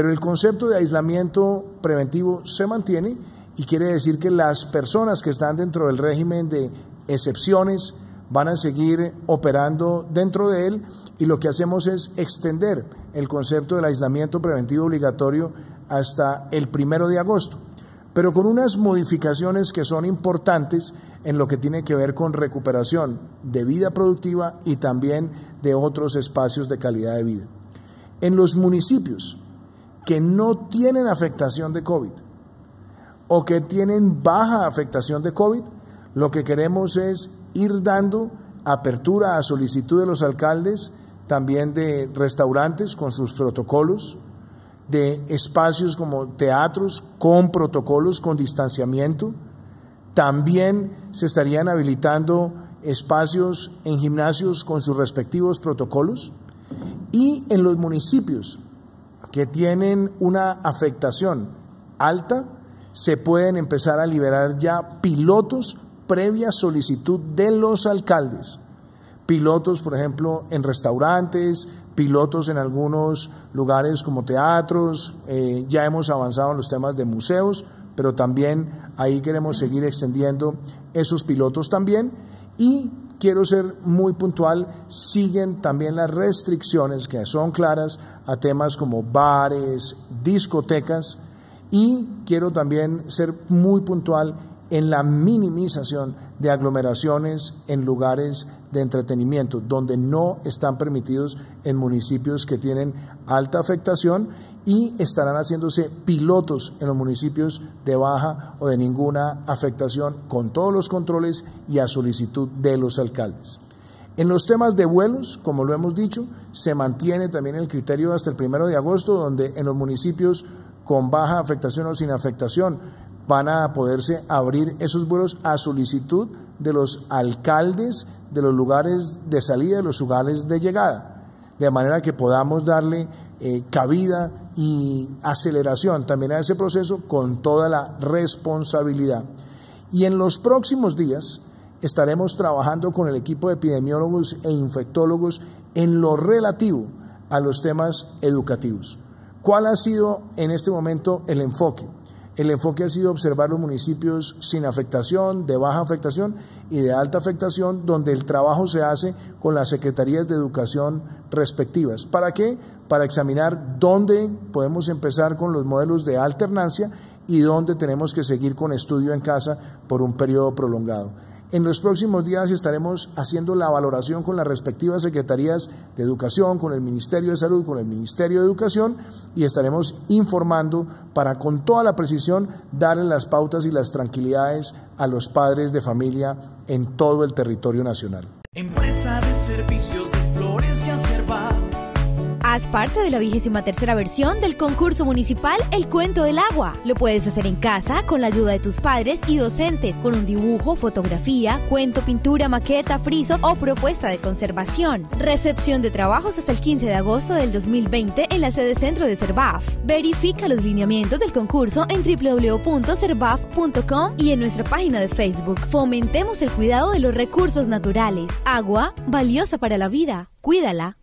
Pero el concepto de aislamiento preventivo se mantiene y quiere decir que las personas que están dentro del régimen de excepciones van a seguir operando dentro de él y lo que hacemos es extender el concepto del aislamiento preventivo obligatorio hasta el primero de agosto, pero con unas modificaciones que son importantes en lo que tiene que ver con recuperación de vida productiva y también de otros espacios de calidad de vida. En los municipios, que no tienen afectación de COVID o que tienen baja afectación de COVID, lo que queremos es ir dando apertura a solicitud de los alcaldes, también de restaurantes con sus protocolos, de espacios como teatros con protocolos, con distanciamiento. También se estarían habilitando espacios en gimnasios con sus respectivos protocolos y en los municipios que tienen una afectación alta, se pueden empezar a liberar ya pilotos previa solicitud de los alcaldes. Pilotos, por ejemplo, en restaurantes, pilotos en algunos lugares como teatros, eh, ya hemos avanzado en los temas de museos, pero también ahí queremos seguir extendiendo esos pilotos también y quiero ser muy puntual, siguen también las restricciones que son claras a temas como bares, discotecas y quiero también ser muy puntual en la minimización de aglomeraciones en lugares de entretenimiento, donde no están permitidos en municipios que tienen alta afectación y estarán haciéndose pilotos en los municipios de baja o de ninguna afectación con todos los controles y a solicitud de los alcaldes. En los temas de vuelos, como lo hemos dicho, se mantiene también el criterio hasta el primero de agosto, donde en los municipios con baja afectación o sin afectación van a poderse abrir esos vuelos a solicitud de los alcaldes de los lugares de salida, de los lugares de llegada, de manera que podamos darle eh, cabida y aceleración también a ese proceso con toda la responsabilidad. Y en los próximos días estaremos trabajando con el equipo de epidemiólogos e infectólogos en lo relativo a los temas educativos. ¿Cuál ha sido en este momento el enfoque? El enfoque ha sido observar los municipios sin afectación, de baja afectación y de alta afectación, donde el trabajo se hace con las secretarías de educación respectivas. ¿Para qué? Para examinar dónde podemos empezar con los modelos de alternancia y dónde tenemos que seguir con estudio en casa por un periodo prolongado. En los próximos días estaremos haciendo la valoración con las respectivas secretarías de Educación, con el Ministerio de Salud, con el Ministerio de Educación y estaremos informando para con toda la precisión darle las pautas y las tranquilidades a los padres de familia en todo el territorio nacional. Haz parte de la vigésima tercera versión del concurso municipal El Cuento del Agua. Lo puedes hacer en casa con la ayuda de tus padres y docentes con un dibujo, fotografía, cuento, pintura, maqueta, friso o propuesta de conservación. Recepción de trabajos hasta el 15 de agosto del 2020 en la sede centro de CERBAF. Verifica los lineamientos del concurso en www.cerbaf.com y en nuestra página de Facebook. Fomentemos el cuidado de los recursos naturales. Agua, valiosa para la vida. Cuídala.